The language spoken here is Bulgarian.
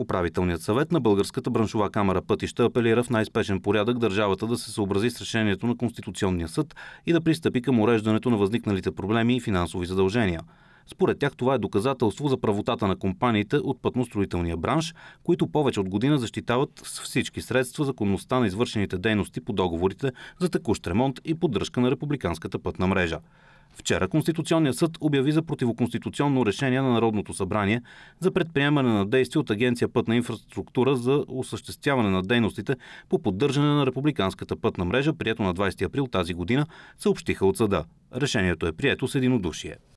Управителният съвет на Българската браншова камера пътища апелира в най-спешен порядък държавата да се съобрази с решението на Конституционния съд и да пристъпи към уреждането на възникналите проблеми и финансови задължения. Според тях това е доказателство за правотата на компаниите от пътностроителния бранш, които повече от година защитават с всички средства законността на извършените дейности по договорите за текущ ремонт и поддръжка на републиканската пътна мрежа. Вчера Конституционният съд обяви за противоконституционно решение на Народното събрание за предприемане на действия от Агенция пътна инфраструктура за осъществяване на дейностите по поддържане на републиканската пътна мрежа, прието на 20 април тази година, съобщиха от съда. Решението е прието с единодушие.